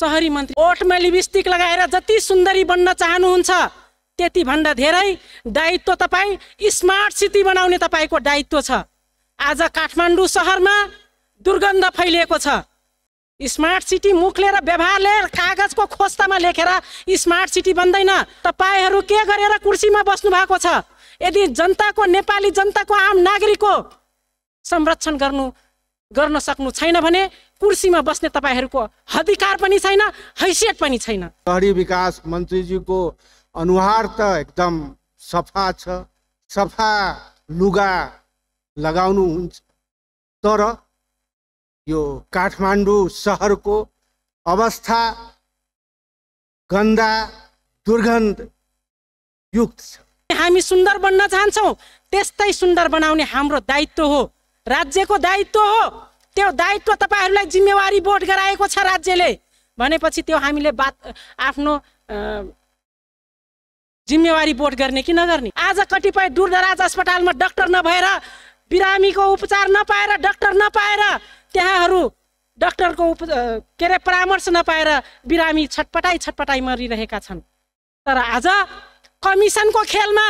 सहरी मन्त्री ओठमा लिपस्टिक लगाएर जति सुन्दरी बन्न चाहनुहुन्छ त्यतिभन्दा धेरै दायित्व तपाईँ स्मार्ट सिटी बनाउने तपाईँको दायित्व छ आज काठमाडौँ सहरमा दुर्गन्ध फैलिएको छ स्मार्ट सिटी मुख लिएर व्यवहार लिएर कागजको खोस्तामा लेखेर स्मार्ट सिटी बन्दैन तपाईँहरू के गरेर कुर्सीमा बस्नु भएको छ यदि जनताको नेपाली जनताको आम नागरिकको संरक्षण गर्नु गर्न सक्नु छैन भने कुर्सीमा बस्ने तपाईँहरूको अधिकार पनि छैन हैसियत पनि छैन सहरी विकास मन्त्रीजीको अनुहार त एकदम सफा छ सफा लुगा लगाउनु हुन्छ तर यो काठमाडौँ सहरको अवस्था गन्दा दुर्गन्ध युक्त छ हामी सुन्दर बन्न चाहन्छौँ त्यस्तै सुन्दर बनाउने हाम्रो दायित्व हो राज्यको दायित्व हो त्यो दायित्व तपाईँहरूलाई जिम्मेवारी बोट गराएको छ राज्यले भनेपछि त्यो हामीले बात आफ्नो जिम्मेवारी बोट गर्ने कि नगर्ने आज कतिपय दूरदराज अस्पतालमा डक्टर नभएर बिरामीको उपचार नपाएर डक्टर नपाएर त्यहाँहरू डक्टरको उप के अरे परामर्श नपाएर बिरामी छटपटाइ छटपटाइ मरिरहेका छन् तर आज कमिसनको खेलमा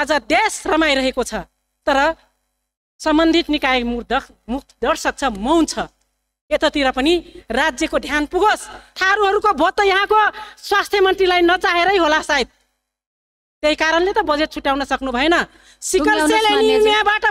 आज देश रमाइरहेको छ तर सम्बन्धित निकाय मुक्त दर्शक छ मौन छ यतातिर पनि राज्यको ध्यान पुगोस् थारूहरूको भोट त यहाँको स्वास्थ्य मन्त्रीलाई नचाहेरै होला सायद त्यही कारणले त बजेट छुट्याउन सक्नु भएन सिकल सेल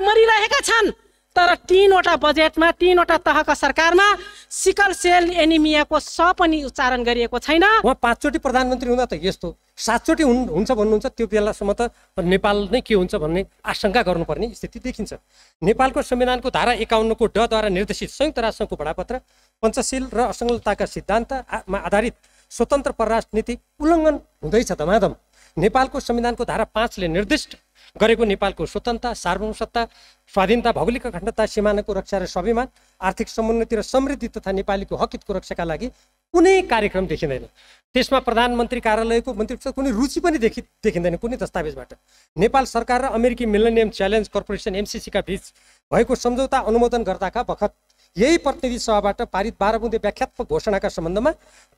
मरिरहेका छन् तर तिनवटा बजेटमा तिनवटा तहका सरकारमा सिकल सेल एनिमियाको स पनि उच्चारण गरिएको छैन उहाँ पाँचचोटि प्रधानमन्त्री हुँदा त यस्तो सातचोटि हुन् हुन्छ भन्नुहुन्छ त्यो बेलासम्म त नेपाल नै के हुन्छ भन्ने आशंका गर्नुपर्ने स्थिति देखिन्छ नेपालको संविधानको धारा एकाउन्नको डद्वारा निर्देशित संयुक्त राष्ट्रसङ्घको भडापत्र पञ्चशील र असङ्गलताका सिद्धान्तमा आधारित स्वतन्त्र परराष्ट्र नीति उल्लङ्घन हुँदैछ धमाधम नेपालको संविधानको धारा पाँचले निर्दिष्ट गरेको नेपालको स्वतन्त्रता सार्वभौमसत्ता स्वाधीनता भौगोलिक अखण्डता सिमानाको रक्षा र स्वाभिमान आर्थिक समुन्नति र समृद्धि तथा नेपालीको हकितको रक्षाका लागि कुनै कार्यक्रम देखिँदैन त्यसमा प्रधानमन्त्री कार्यालयको मन्त्री कुनै रुचि पनि देखि देखिँदैन कुनै दस्तावेजबाट नेपाल सरकार र अमेरिकी मिलेनियम च्यालेन्ज कर्पोरेसन एमसिसीका बिच भएको सम्झौता अनुमोदन गर्दाका बखत यही प्रतिनिधि सभाबाट पारित बाह्र बुँदे व्याख्यात्मक घोषणाका सम्बन्धमा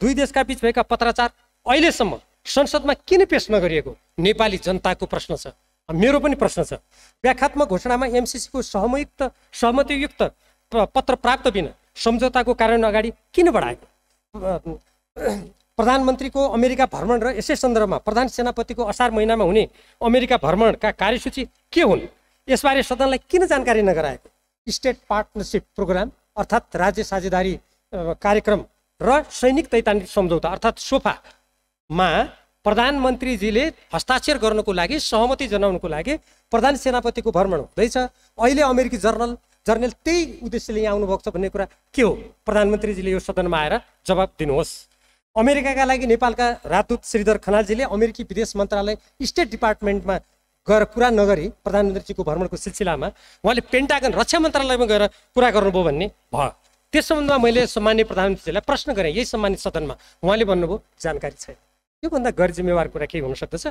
दुई देशका बिच भएका पत्राचार अहिलेसम्म संसदमा किन पेश नगरिएको नेपाली जनताको प्रश्न छ मेरो पनि प्रश्न छ व्याख्यात्मक घोषणामा एमसिसीको सहमयुक्त सहमतियुक्त पत्र प्राप्त बिना सम्झौताको कारण अगाडि किन बढाएको प्रधानमन्त्रीको अमेरिका भ्रमण र यसै सन्दर्भमा प्रधान सेनापतिको असार महिनामा हुने अमेरिका भ्रमणका कार्यसूची के हुन् यसबारे सदनलाई किन जानकारी नगराएको स्टेट पार्टनरसिप प्रोग्राम अर्थात् राज्य साझेदारी कार्यक्रम र सैनिक तैतानिक सम्झौता अर्थात् सोफामा प्रधानमन्त्रीजीले हस्ताक्षर गर्नको लागि सहमति जनाउनको लागि प्रधान सेनापतिको भ्रमण हुँदैछ अहिले अमेरिकी जर्नल जर्नल त्यही उद्देश्यले यहाँ आउनुभएको छ भन्ने कुरा के हो प्रधानमन्त्रीजीले यो सदनमा आएर जवाब दिनुहोस् अमेरिकाका लागि नेपालका राजदूत श्रीधर खनालजीले अमेरिकी विदेश मन्त्रालय स्टेट डिपार्टमेन्टमा गएर कुरा नगरी प्रधानमन्त्रीजीको भ्रमणको सिलसिलामा उहाँले पेन्टागन रक्षा मन्त्रालयमा गएर कुरा गर्नुभयो भन्ने भयो त्यस सम्बन्धमा मैले सम्मान्य प्रधानमन्त्रीजीलाई प्रश्न गरेँ यही सम्मानित सदनमा उहाँले भन्नुभयो जानकारी छैन त्योभन्दा गैर जिम्मेवार कुरा केही हुन सक्दछ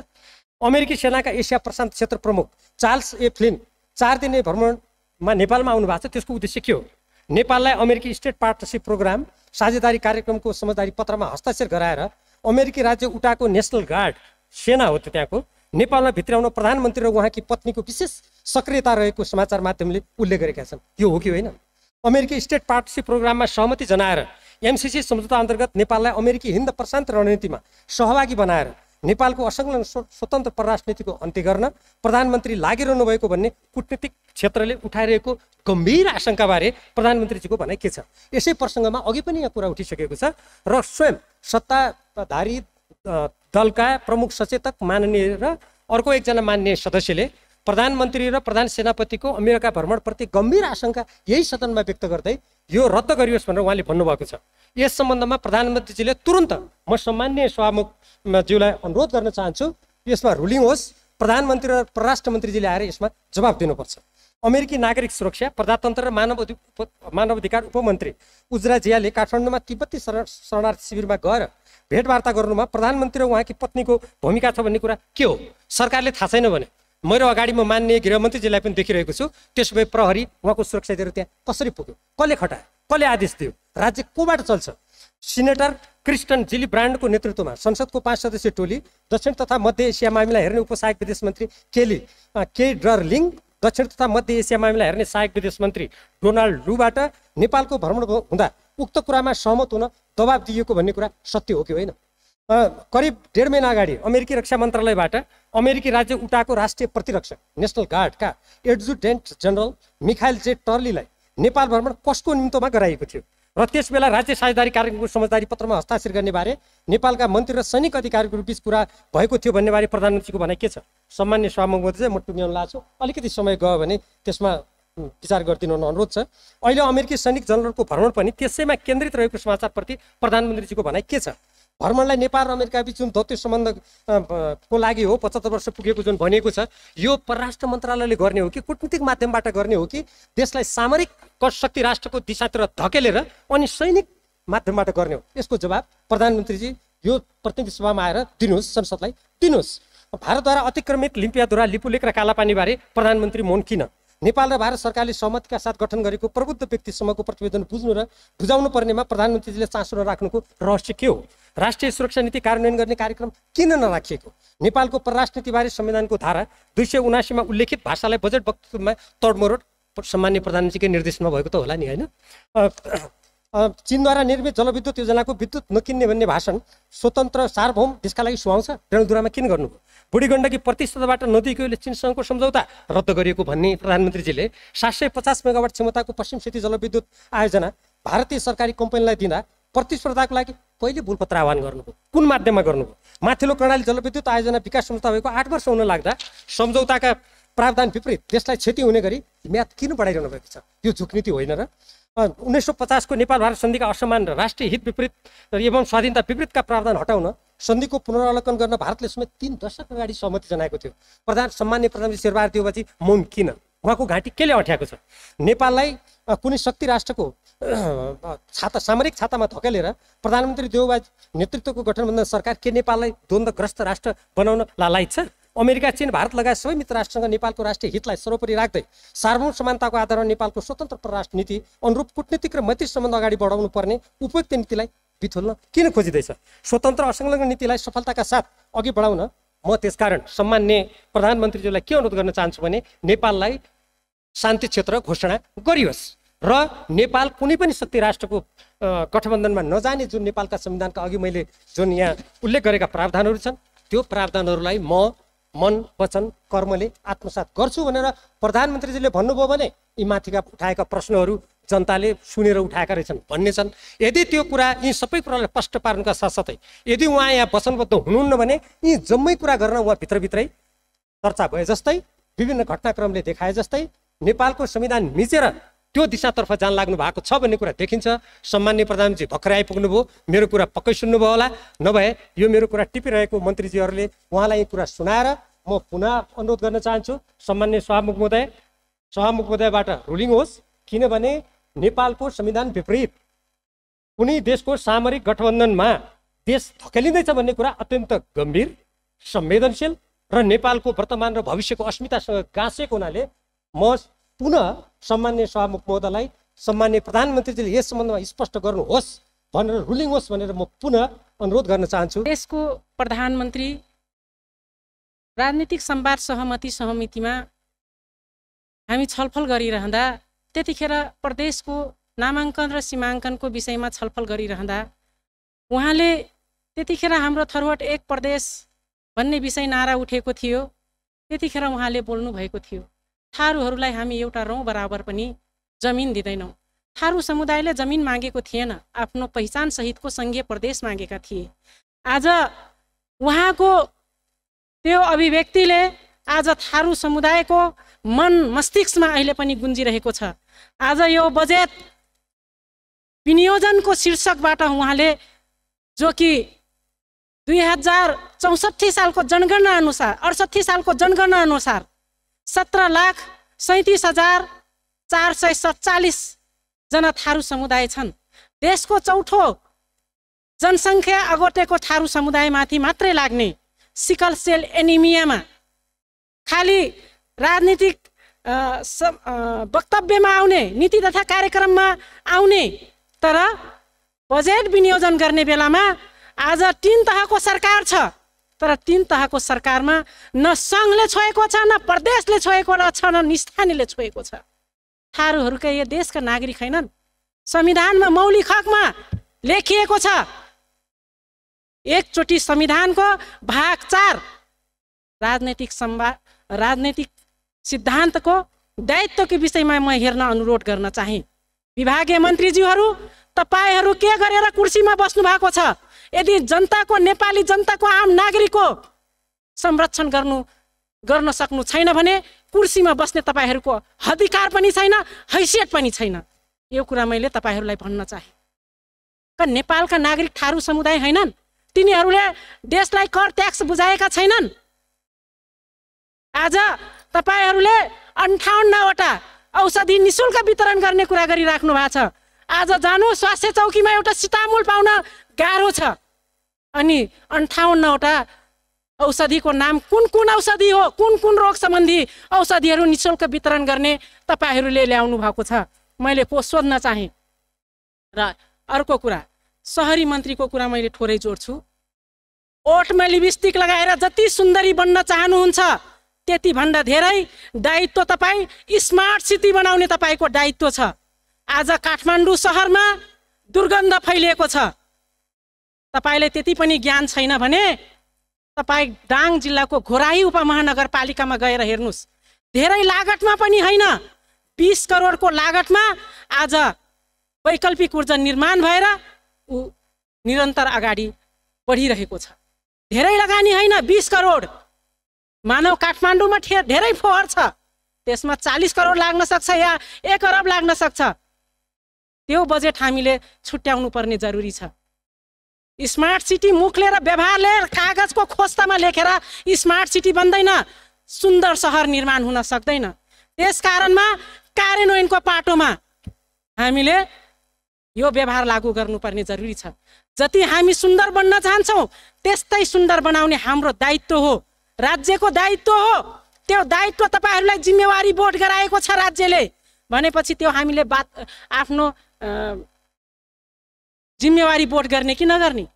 अमेरिकी सेनाका एसिया प्रशान्त क्षेत्र प्रमुख चार्ल्स ए फ्लिन चार दिने भ्रमणमा नेपालमा आउनु भएको छ त्यसको उद्देश्य के हो नेपाललाई अमेरिकी स्टेट पार्टनरसिप प्रोग्राम साझेदारी कार्यक्रमको समझदारी पत्रमा हस्ताक्षर गराएर अमेरिकी राज्य उटाको नेसनल गार्ड सेना हो त्यो त्यहाँको नेपालमा भित्राउन प्रधानमन्त्री र उहाँकी पत्नीको विशेष सक्रियता रहेको समाचार माध्यमले उल्लेख गरेका छन् त्यो हो कि होइन अमेरिकी स्टेट पार्टनरसिप प्रोग्राममा सहमति जनाएर एमसिसी सम्झौता अन्तर्गत नेपाललाई अमेरिकी हिन्द प्रशान्त रणनीतिमा सहभागी बनाएर नेपालको असङ्लग्न स्वतन्त्र परराष्ट्र नीतिको अन्त्य गर्न प्रधानमन्त्री लागिरहनु भएको भन्ने कुटनीतिक क्षेत्रले उठाइरहेको गम्भीर आशङ्काबारे प्रधानमन्त्रीजीको भनाइ के छ यसै प्रसङ्गमा अघि पनि यहाँ कुरा उठिसकेको छ र स्वयं सत्ताधारी दलका प्रमुख सचेतक माननीय र अर्को एकजना मान्य सदस्यले प्रधानमन्त्री र प्रधान सेनापतिको अमेरिका भ्रमणप्रति गम्भीर आशंका यही सदनमा व्यक्त गर्दै यो रद्द गरियोस् भनेर उहाँले भन्नुभएको छ यस सम्बन्धमा प्रधानमन्त्रीजीले तुरन्त म सामान्य सभामुखज्यूलाई अनुरोध गर्न चाहन्छु यसमा रुलिङ होस् प्रधानमन्त्री र परराष्ट्र मन्त्रीजीले आएर यसमा जवाब दिनुपर्छ अमेरिकी नागरिक सुरक्षा प्रजातन्त्र र मानव मानवाधिकार उपमन्त्री उजरा जियाले काठमाडौँमा तिब्बती शरण शरणार्थी शिविरमा गएर भेटवार्ता गर्नुमा प्रधानमन्त्री र उहाँकी पत्नीको भूमिका छ भन्ने कुरा के हो सरकारले थाहा छैन भने मेरो अगाडि म मान्ने गृहमन्त्रीजीलाई पनि देखिरहेको छु त्यस भए प्रहरी उहाँको सुरक्षा दिएर त्यहाँ कसरी पुग्यो कसले खटायो कसले आदेश दियो राज्य कोबाट चल्छ सिनेटर क्रिस्टन जिली ब्रान्डको नेतृत्वमा संसदको पाँच सदस्यीय टोली दक्षिण तथा मध्य एसिया मामिला हेर्ने उपसहायक विदेश मन्त्री केली के ड्रलिङ दक्षिण तथा मध्य एसिया मामिला हेर्ने सहायक विदेश मन्त्री डोनाल्ड लुबाट नेपालको भ्रमण हुँदा उक्त कुरामा सहमत हुन दबाब दिएको भन्ने कुरा सत्य हो कि होइन करिब डेढ महिना अगाडि अमेरिकी रक्षा मन्त्रालयबाट अमेरिकी राज्य उटाको राष्ट्रिय प्रतिरक्षक नेसनल गार्डका एडजुटेन्ट जनरल मिखाइल जे टर्लीलाई नेपाल भ्रमण कसको निम्तोमा गराइएको थियो र त्यसबेला राज्य साझेदारी कार्यक्रमको समझदारी पत्रमा हस्ताक्षर गर्नेबारे नेपालका मन्त्री र सैनिक अधिकारीहरू बिच कुरा भएको थियो भन्नेबारे प्रधानमन्त्रीको भनाइ के छ सामान्य सभामुखमा चाहिँ म टुङ्ग्याउनु लाग्छु अलिकति समय गयो भने त्यसमा विचार गरिदिनु अनुरोध छ अहिले अमेरिकी सैनिक जनरलको भ्रमण पनि त्यसैमा केन्द्रित रहेको समाचारप्रति प्रधानमन्त्रीजीको भनाइ के छ भ्रमणलाई नेपाल र अमेरिका बिच जुन दत्य सम्बन्ध को लागि हो पचहत्तर वर्ष पुगेको जुन भनिएको छ यो परराष्ट्र मन्त्रालयले गर्ने हो कि कुटनीतिक माध्यमबाट गर्ने हो कि देशलाई सामरिक शक्ति राष्ट्रको दिशातिर धकेलेर अनि सैनिक माध्यमबाट गर्ने हो यसको जवाब प्रधानमन्त्रीजी यो प्रतिनिधि सभामा आएर दिनुहोस् संसदलाई दिनुहोस् भारतद्वारा अतिक्रमित लिम्पियाद्वारा लिपुलेक र कालापानीबारे प्रधानमन्त्री मौन किन नेपाल र भारत सरकारले सहमतिका साथ गठन गरेको प्रबुद्ध व्यक्तिसम्मको प्रतिवेदन बुझ्नु र बुझाउनु पर्नेमा प्रधानमन्त्रीजीले चासो नराख्नुको रहस्य के हो राष्ट्रिय सुरक्षा नीति कार्यान्वयन गर्ने कार्यक्रम किन नराखिएको नेपालको परराष्ट्र नीतिबारे संविधानको धारा दुई सय उनासीमा उल्लेखित भाषालाई बजेट वक्तव्यमा तडमोरोड सामान्य प्रधानमन्त्रीकै निर्देशनमा भएको त होला नि होइन चिनद्वारा निर्मित जलविद्युत योजनाको विद्युत नकिन्ने भन्ने भाषण स्वतन्त्र सार्वभौम देशका लागि सुहाउँछ रेणुद्वारामा किन गर्नु बुढी गण्डकी प्रतिशतबाट नदिएकोले चिनसँगको सम्झौता रद्द गरिएको भन्ने प्रधानमन्त्रीजीले सात सय पचास मेगावाट क्षमताको पश्चिम सेती जलविद्युत आयोजना भारतीय सरकारी कम्पनीलाई दिँदा प्रतिस्पर्धाको लागि पहिले बुलपत्र आह्वान गर्नुभयो कुन माध्यममा गर्नुभयो माथिल्लो कर्णाली जलविद्युत आयोजना विकास संस्था भएको आठ वर्ष हुन लाग्दा सम्झौताका प्रावधान विपरीत देशलाई क्षति हुने गरी म्याद किन बढाइरहनु भएको छ यो झुकनीति होइन र उन्नाइस सौ पचासको नेपाल भारत सन्धिका असमान राष्ट्रिय हित विपरीत एवं स्वाधीनता विपरीतका प्रावधान हटाउन सन्धिको पुनरावलोकन गर्न भारतले समेत तिन दशक अगाडि सहमति जनाएको थियो प्रधान सम्मान्य प्रधानमन्त्री शेरबहादुर देवबाजी मौन किन उहाँको घाँटी केले अँठ्याएको छ नेपाललाई कुनै शक्ति राष्ट्रको छाता सामरिक छातामा धकेलेर प्रधानमन्त्री देवबाजी नेतृत्वको गठनबन्धन सरकार के नेपाललाई द्वन्द्वग्रस्त राष्ट्र बनाउन लालायत छ अमेरिका चीन भारत लगायत सबै मित्र राष्ट्रसँग नेपालको राष्ट्रिय हितलाई सर्वोपरि राख्दै सार्वभौम समानताको आधारमा नेपालको स्वतन्त्र परराष्ट्र नीति अनुरूप कुटनीतिक र मैत्री सम्बन्ध अगाडि बढाउनु पर्ने उपयुक्त नीतिलाई बिथोल्न किन खोजिँदैछ स्वतन्त्र असंलग्न नीतिलाई सफलताका साथ अघि बढाउन म त्यसकारण सम्मान्य प्रधानमन्त्रीज्यूलाई के अनुरोध गर्न चाहन्छु भने नेपाललाई शान्ति क्षेत्र घोषणा गरियोस् र नेपाल कुनै पनि शक्ति राष्ट्रको गठबन्धनमा नजाने जुन नेपालका संविधानका अघि मैले जुन यहाँ उल्लेख गरेका प्रावधानहरू छन् त्यो प्रावधानहरूलाई म मन वचन कर्मले आत्मसात गर्छु भनेर प्रधानमन्त्रीजीले भन्नुभयो भने यी माथिका उठाएका प्रश्नहरू जनताले सुनेर उठाएका रहेछन् भन्ने छन् यदि त्यो कुरा यी सबै कुरालाई स्पष्ट पार्नुका साथसाथै यदि उहाँ यहाँ वचनबद्ध हुनुहुन्न भने यी जम्मै कुरा गर्न उहाँ भित्रभित्रै चर्चा भए जस्तै विभिन्न घटनाक्रमले देखाए जस्तै नेपालको संविधान मिचेर त्यो दिशातर्फ जान लाग्नु भएको छ भन्ने कुरा देखिन्छ सम्मान्य प्रधानमन्त्री भर्खरै आइपुग्नुभयो मेरो कुरा पक्कै सुन्नुभयो होला नभए यो मेरो कुरा टिपिरहेको मन्त्रीजीहरूले उहाँलाई यो कुरा सुनाएर म पुनः अनुरोध गर्न चाहन्छु सम्मान्य सभामुख महोदय सभामुख महोदयबाट रुलिङ होस् किनभने नेपालको संविधान विपरीत कुनै देशको सामरिक गठबन्धनमा देश धकेलिँदैछ भन्ने कुरा अत्यन्त गम्भीर संवेदनशील र नेपालको वर्तमान र भविष्यको अस्मितासँग गाँसेको हुनाले म पुनः सामान्य सभामुख महोदयलाई सम्मान्य प्रधानमन्त्रीजीले यस सम्बन्धमा स्पष्ट गर्नुहोस् भनेर रुलिङ होस् भनेर म पुनः अनुरोध गर्न चाहन्छु देशको प्रधानमन्त्री राजनीतिक सम्वाद सहमति सहमतिमा हामी छलफल गरिरहँदा त्यतिखेर प्रदेशको नामाङ्कन र सीमाङ्कनको विषयमा छलफल गरिरहँदा उहाँले त्यतिखेर हाम्रो थरवट एक प्रदेश भन्ने विषय नारा उठेको थियो त्यतिखेर उहाँले बोल्नुभएको थियो थारूहरूलाई हामी एउटा रौँ बराबर पनि जमिन दिँदैनौँ थारू समुदायले जमिन मागेको थिएन आफ्नो पहिचानसहितको सङ्घीय प्रदेश मागेका थिए आज उहाँको त्यो अभिव्यक्तिले आज थारू समुदायको मन मस्तिष्कमा अहिले पनि गुन्जिरहेको छ आज यो बजेट विनियोजनको शीर्षकबाट उहाँले जो कि दुई हजार चौसठी सालको जनगणना अनुसार अडसठी सालको जनगणना अनुसार सत्र लाख सैतिस हजार चार सय सत्तालिसजना थारू समुदाय छन् देशको चौथो जनसङ्ख्या अगोटेको थारू समुदायमाथि मात्रै लाग्ने सिकल सेल एनिमियामा खालि राजनीतिक वक्तव्यमा आउने नीति तथा कार्यक्रममा आउने तर बजेट विनियोजन गर्ने बेलामा आज तिन तहको सरकार छ तर तिन तहको सरकारमा न सङ्घले छोएको छ न प्रदेशले छोएको रहेछ न निस्थानीले छोएको छ थारूहरूका यो देशका नागरिक होइनन् संविधानमा मौलिक हकमा लेखिएको छ एकचोटि संविधानको भाग चार राजनैतिक सम्वाद राजनैतिक सिद्धान्तको दायित्वको विषयमा म हेर्न अनुरोध गर्न चाहे विभागीय मन्त्रीज्यूहरू तपाईँहरू के गरेर कुर्सीमा बस्नु भएको छ यदि जनताको नेपाली जनताको आम नागरिकको संरक्षण गर्नु गर्न सक्नु छैन भने कुर्सीमा बस्ने तपाईँहरूको अधिकार पनि छैन हैसियत पनि छैन यो कुरा मैले तपाईँहरूलाई भन्न चाहे नेपालका नागरिक थारू समुदाय होइनन् तिनीहरूले देशलाई कर ट्याक्स बुझाएका छैनन् आज तपाईँहरूले अन्ठाउन्नवटा औषधि निशुल्क वितरण गर्ने कुरा गरिराख्नु भएको छ आज जानु स्वास्थ्य चौकीमा एउटा सीतामूल पाउन गाह्रो छ अनि अन्ठाउन्नवटा औषधिको नाम कुन कुन औषधि हो कुन कुन रोग सम्बन्धी औषधिहरू नि शुल्क वितरण गर्ने तपाईँहरूले ल्याउनु भएको छ मैले को सोध्न चाहेँ र अर्को कुरा सहरी मन्त्रीको कुरा मैले थोरै जोड्छु ओठमा लिपस्टिक लगाएर जति सुन्दरी बन्न चाहनुहुन्छ त्यतिभन्दा धेरै दायित्व तपाईँ स्मार्ट सिटी बनाउने तपाईँको दायित्व छ आज काठमाडौँ सहरमा दुर्गन्ध फैलिएको छ तपाईँलाई त्यति पनि ज्ञान छैन भने तपाईँ दाङ जिल्लाको घोराई उपमहानगरपालिकामा गएर हेर्नुहोस् धेरै लागतमा पनि होइन बिस करोडको लागतमा आज वैकल्पिक ऊर्जा निर्माण भएर ऊ निरन्तर अगाडि बढिरहेको छ धेरै लगानी होइन बिस करोड मानव काठमाडौँमा ठे धेरै फोहोर छ त्यसमा चालिस करोड लाग्न सक्छ या एक अरब लाग्न सक्छ त्यो बजेट हामीले छुट्याउनु पर्ने जरुरी छ स्मार्ट सिटी मुख लिएर व्यवहार लिएर कागजको खोस्तामा लेखेर स्मार्ट सिटी बन्दैन सुन्दर सहर निर्माण हुन सक्दैन त्यस कारणमा कार्यान्वयनको पाटोमा हामीले यो व्यवहार लागू गर्नुपर्ने जरुरी छ जति हामी सुन्दर बन्न चाहन्छौँ त्यस्तै सुन्दर बनाउने हाम्रो दायित्व हो राज्यको दायित्व हो त्यो दायित्व तपाईँहरूलाई जिम्मेवारी बोट गराएको छ राज्यले भनेपछि त्यो हामीले बात आफ्नो जिम्मेवारी बोट गर्ने कि नगर्ने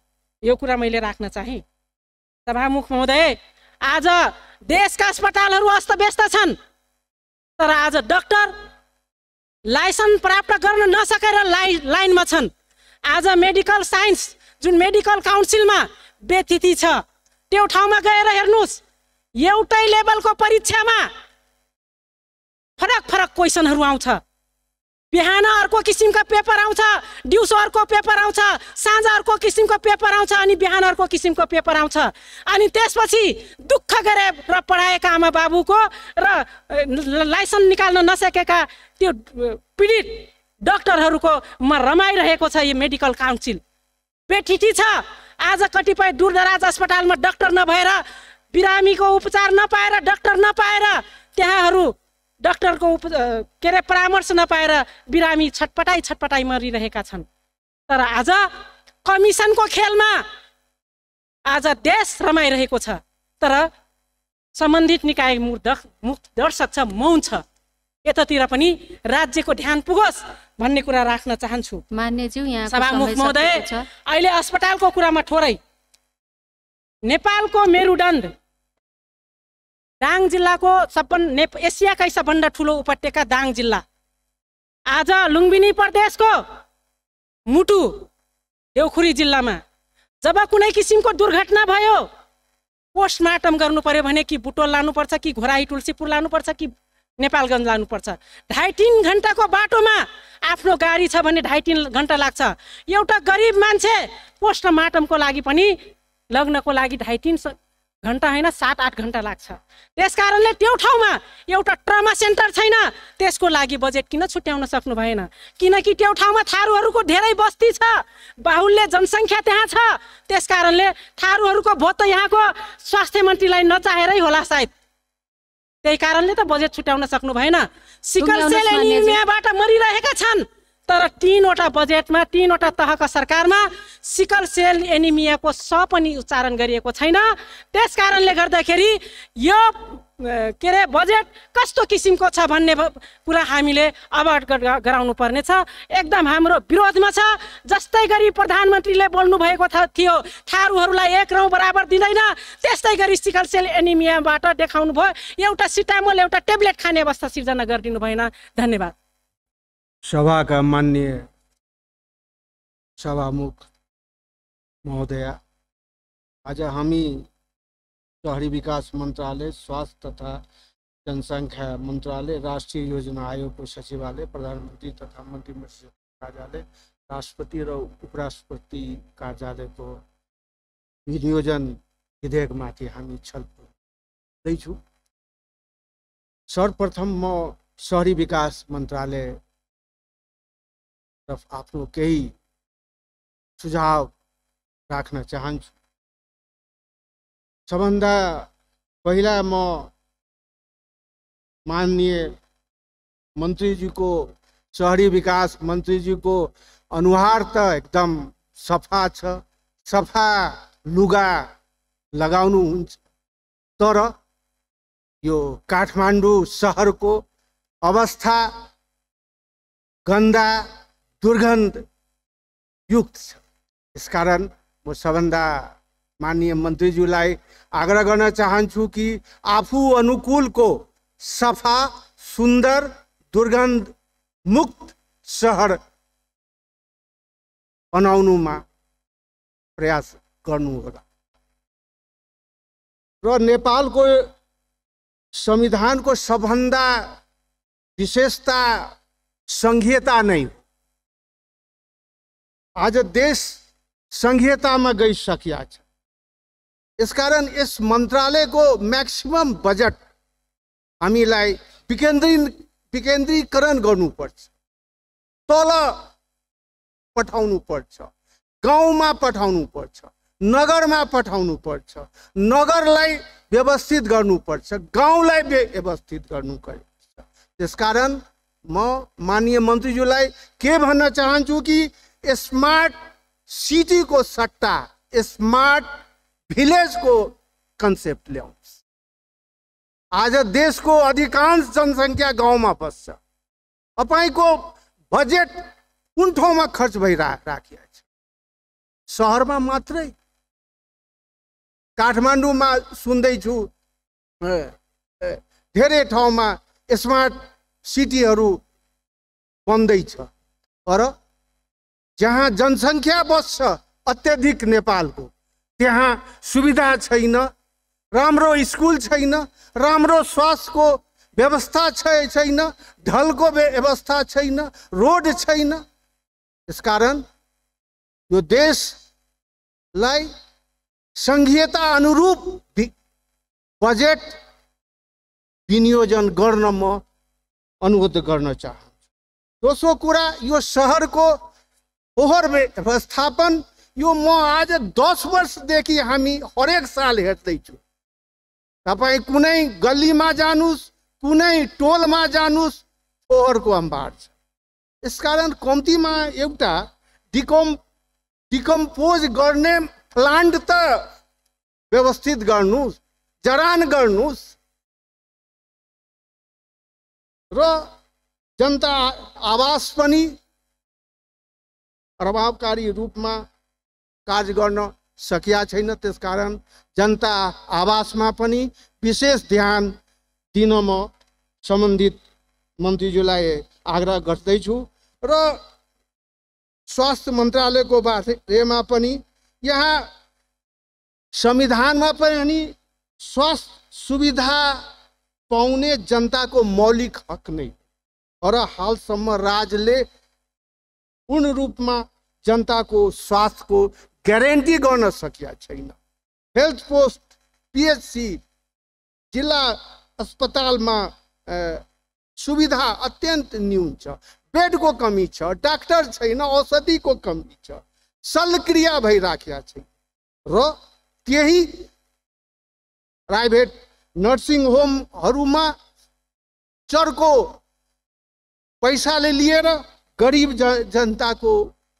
यो कुरा मैले राख्न चाहेँ सभामुख महोदय आज देशका अस्पतालहरू अस्त व्यस्त छन् तर आज डक्टर लाइसेन्स प्राप्त गर्न नसकेर लाइ लाइनमा छन् आज मेडिकल साइन्स जुन मेडिकल काउन्सिलमा व्यतिथि छ त्यो ठाउँमा गएर हेर्नुहोस् एउटै लेभलको परीक्षामा फरक फरक क्वेसनहरू आउँछ बिहान अर्को किसिमको पेपर आउँछ दिउँसो अर्को पेपर आउँछ साँझ अर्को किसिमको पेपर आउँछ अनि बिहान अर्को किसिमको पेपर आउँछ अनि त्यसपछि दुःख गरेर पढाएका आमा बाबुको र लाइसेन्स निकाल्न नसकेका त्यो पीडित म रमाइरहेको छ यो मेडिकल काउन्सिल बेठिटी छ आज कतिपय दूरदराज अस्पतालमा डक्टर नभएर बिरामीको उपचार नपाएर डक्टर नपाएर त्यहाँहरू डक्टरको उप के अरे परामर्श नपाएर बिरामी छटपटाइ छटपटाइ मरिरहेका छन् तर आज कमिसनको खेलमा आज देश रमाइरहेको छ तर सम्बन्धित निकाय मुख मुख दर्शक छ मौन छ यतातिर पनि राज्यको ध्यान पुगोस् भन्ने कुरा राख्न चाहन्छु मान्यज्यू यहाँ सभामुख महोदय अहिले अस्पतालको कुरामा थोरै नेपालको मेरुदण्ड दाङ जिल्लाको सब नेप एसियाकै सबभन्दा ठुलो उपत्यका दाङ जिल्ला आज लुम्बिनी प्रदेशको मुटु देउखुरी जिल्लामा जब कुनै किसिमको दुर्घटना भयो पोस्टमार्टम गर्नु पर्यो भने कि बुटोल लानुपर्छ कि घोराई तुलसीपुर लानुपर्छ कि नेपालगञ्ज लानुपर्छ ढाई तिन घन्टाको बाटोमा आफ्नो गाडी छ भने ढाई तिन घन्टा लाग्छ एउटा गरिब मान्छे पोस्टमार्टमको लागि पनि लग्नको लागि ढाई तिन घन्टा होइन सात आठ घन्टा लाग्छ त्यस कारणले त्यो ठाउँमा एउटा ट्रमा सेन्टर छैन त्यसको लागि बजेट किन छुट्याउन सक्नु भएन किनकि त्यो ठाउँमा थारूहरूको धेरै बस्ती छ बाहुल्य जनसङ्ख्या त्यहाँ छ त्यस कारणले थारूहरूको भोट त यहाँको स्वास्थ्य मन्त्रीलाई नचाहेरै होला सायद त्यही कारणले त बजेट छुट्याउन सक्नु भएन सिकल सेल एनिमियाबाट मरिरहेका छन् तर तिनवटा बजेटमा तिनवटा तहका सरकारमा सिकल सेल एनिमियाको स पनि उच्चारण गरिएको छैन त्यस कारणले गर्दाखेरि यो के अरे बजेट कस्तो किसिमको छ भन्ने कुरा हामीले अवगत गराउनु पर्नेछ एकदम हाम्रो विरोधमा छ जस्तै गरी प्रधानमन्त्रीले बोल्नुभएको थियो थारूहरूलाई एक रौँ बराबर दिँदैन त्यस्तै गरी सिकल सेल एनिमियाबाट देखाउनु भयो एउटा सिटामोल एउटा ट्याब्लेट खाने अवस्था सिर्जना गरिदिनु भएन धन्यवाद सभा का माननीय सभामुख महोदया आज हम ही शहरी विकास मंत्रालय स्वास्थ्य तथा जनसंख्या मंत्रालय राष्ट्रीय योजना आयोग के सचिवालय प्रधानमंत्री तथा मंत्रिमंडल कार्यालय राष्ट्रपति और उपराष्ट्रपति कार्यालय को विनियोजन विधेयकमाथि हामी छलफल गर्दैछौँ सर्वप्रथम म शहरी विकास मंत्रालय तर्फ आफ्नो केही सुझाव राख्न चाहन्छु सबभन्दा पहिला म माननीय मन्त्रीजीको सहरी विकास मन्त्रीजीको अनुहार त एकदम सफा छ सफा लुगा लगाउनुहुन्छ तर यो काठमाडौँ सहरको अवस्था गन्दा दुर्गन्धयुक्त छ यसकारण म सबभन्दा माननीय मन्त्रीज्यूलाई आग्रह गर्न चाहन्छु कि आफू अनुकूलको सफा सुन्दर दुर्गन्ध मुक्त सहर बनाउनुमा प्रयास गर्नुहोला र नेपालको संविधानको सबभन्दा विशेषता सङ्घीयता नै हो आज देश संघीयतामा गइसकिया छ यसकारण यस मन्त्रालयको म्याक्सिमम बजेट हामीलाई विकेन्द्री विकेन्द्रीकरण गर्नुपर्छ तल पठाउनु पर्छ गाउँमा पठाउनु पर्छ नगरमा पठाउनु पर्छ नगरलाई व्यवस्थित गर्नुपर्छ गाउँलाई व्यवस्थित गर्नु पर्छ त्यसकारण म माननीय मन्त्रीज्यूलाई के भन्न चाहन्छु कि स्मार्ट सिटीको सट्टा स्मार्ट भिलेजको कन्सेप्ट ल्याउँछ आज देशको अधिकांश जनसङ्ख्या गाउँमा बस्छ तपाईँको बजेट कुन ठाउँमा खर्च भइरा छ सहरमा मात्रै काठमाडौँमा सुन्दैछु धेरै ठाउँमा स्मार्ट सिटीहरू बन्दैछ तर जहाँ जनसङ्ख्या बस्छ अत्यधिक नेपालको त्यहाँ सुविधा छैन राम्रो स्कुल छैन राम्रो स्वास्थ्यको व्यवस्था छैन ढलको व्यवस्था छैन रोड छैन कारण यो देशलाई सङ्घीयता अनुरूप बजेट विनियोजन गर्न म अनुरोध गर्न चाहन्छु दोस्रो कुरा यो सहरको फोहोर व्यवस्थापन यो म आज दस वर्षदेखि हामी हरेक साल हेर्दैछु तपाईँ कुनै गल्लीमा जानुहोस् कुनै टोलमा जानुहोस् फोहोरको अम्बार छ यसकारण कम्तीमा एउटा डिकम् डिकम्पोज गर्ने प्लान्ट त व्यवस्थित गर्नुहोस् जरान गर्नुहोस् र जनता आवास पनि प्रभावकारी रूपमा कार्य गर्न सकिया छैन त्यसकारण जनता आवासमा पनि विशेष ध्यान दिन म सम्बन्धित मन्त्रीज्यूलाई आग्रह गर्दैछु र स्वास्थ्य मन्त्रालयको बारेमा पनि यहाँ संविधानमा पनि स्वास्थ्य सुविधा पाउने जनताको मौलिक हक नै र हालसम्म राजले पूर्ण रूपमा जनताको स्वास्थ्यको ग्यारेन्टी गर्न सकिया छैन हेल्थ पोस्ट पिएचसी जिल्ला अस्पतालमा सुविधा अत्यन्त न्यून छ बेडको कमी छ डाक्टर छैन औषधिको कमी छ शल्यक्रिया भइराखेका छैन र त्यही प्राइभेट नर्सिङ होमहरूमा चर्को पैसाले लिएर गरिब जनताको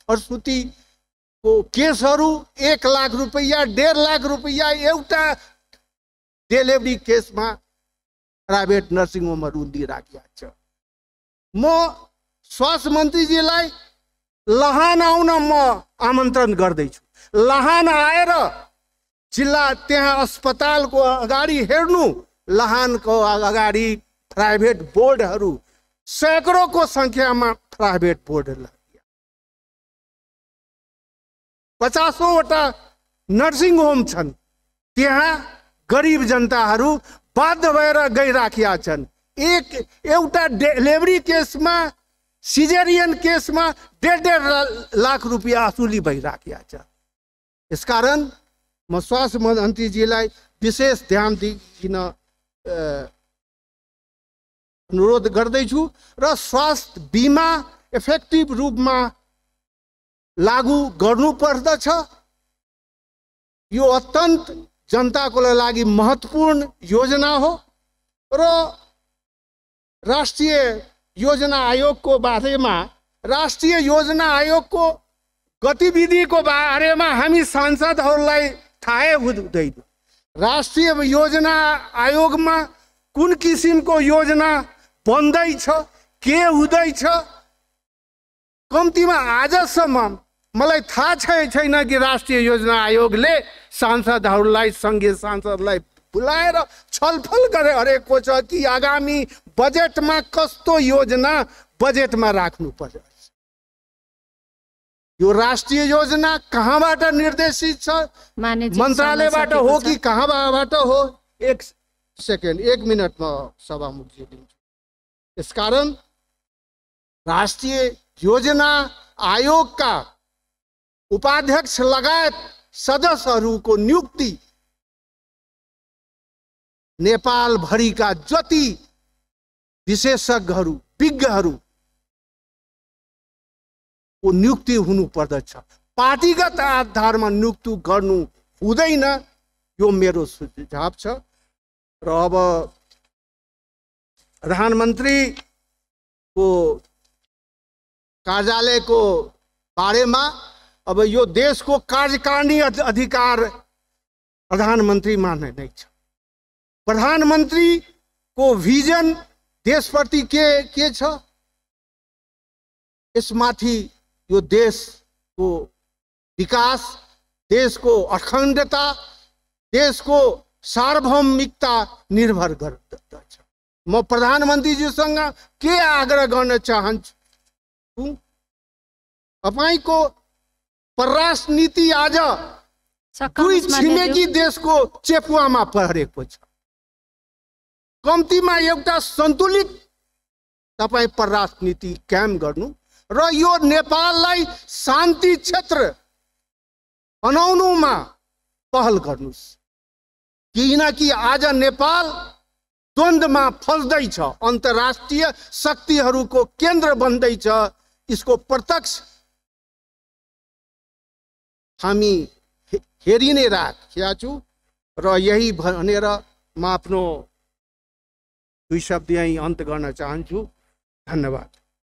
प्रसुतिको केसहरू एक लाख रुपियाँ डेढ लाख रुपियाँ एउटा डेलिभरी केसमा प्राइभेट नर्सिङ होमहरू दिइराखेका छ म स्वास्थ्य मन्त्रीजीलाई लहान आउन म आमन्त्रण गर्दैछु लहान आएर जिल्ला त्यहाँ अस्पतालको अगाडि हेर्नु लहानको अगाडि प्राइभेट बोर्डहरू सैकडौँको सङ्ख्यामा प्राइवेट बोर्ड लग गया वटा नर्सिङ होम छन् त्यहाँ गरिब जनताहरू बाध्य भएर राखिया छन् एक एउटा डेलिभरी केसमा सिजेरियन केसमा डेढ डेढ लाख रुपियाँ असुली भइराखेका छन् यसकारण म स्वास्थ्य मन्त्रीजीलाई विशेष ध्यान दिन अनुरोध गर्दैछु र स्वास्थ्य बिमा इफेक्टिभ रूपमा लागु गर्नुपर्दछ यो अत्यन्त जनताको लागि महत्त्वपूर्ण योजना हो र राष्ट्रिय योजना आयोगको बारेमा राष्ट्रिय योजना आयोगको गतिविधिको बारेमा हामी सांसदहरूलाई थाहै हुँदैन राष्ट्रिय योजना आयोगमा कुन किसिमको योजना बन्दैछ के हुँदैछ कम्तीमा आजसम्म मलाई थाहा छैन कि राष्ट्रिय योजना आयोगले सांसदहरूलाई सङ्घीय सांसदलाई बोलाएर छलफल गरेको छ कि आगामी बजेटमा कस्तो योजना बजेटमा राख्नु पर्यो यो राष्ट्रिय योजना कहाँबाट निर्देशित छ मन्त्रालयबाट हो कि कहाँबाट हो एक सेकेन्ड एक मिनटमा सभामुखजी दिन्छु इस कारण राष्ट्रीय योजना आयोगका उपाध्यक्ष लगायत सदस्यहरूको नियुक्ति नेपालभरिका जति विशेषज्ञहरू विज्ञहरू को नियुक्ति हुनुपर्दछ पार्टीगत आधारमा नियुक्ति गर्नु हुँदैन यो मेरो सुझाव छ र अब प्रधानमंत्री को कार्यालय को बारे में अब यो देश को कार्यकारिणी अधिकार प्रधानमंत्री माने नहीं प्रधानमंत्री को विजन देश प्रति के के छ यो देश को विकास देश को अखंडता देश को सार्वभौमिकता निर्भर कर म प्रधानमन्त्रीजीसँग के आग्रह गर्न चाहन्छु तपाईँको परराष्ट्र नीति आज दुई छिमेकी देशको चेपुवामा परेको छ कम्तीमा एउटा सन्तुलित तपाईँ परराष्ट्र नीति कायम गर्नु र यो नेपाललाई शान्ति क्षेत्र बनाउनुमा पहल गर्नुहोस् किनकि आज नेपाल द्वन्द्वमा फस्दैछ अन्तर्राष्ट्रिय शक्तिहरूको केन्द्र बन्दैछ यसको प्रत्यक्ष हामी हेरि नै राखेका छु र यही भनेर म आफ्नो दुई शब्द यहीँ अन्त गर्न चाहन्छु धन्यवाद